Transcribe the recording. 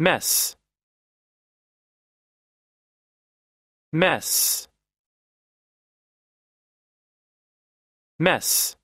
mess mess mess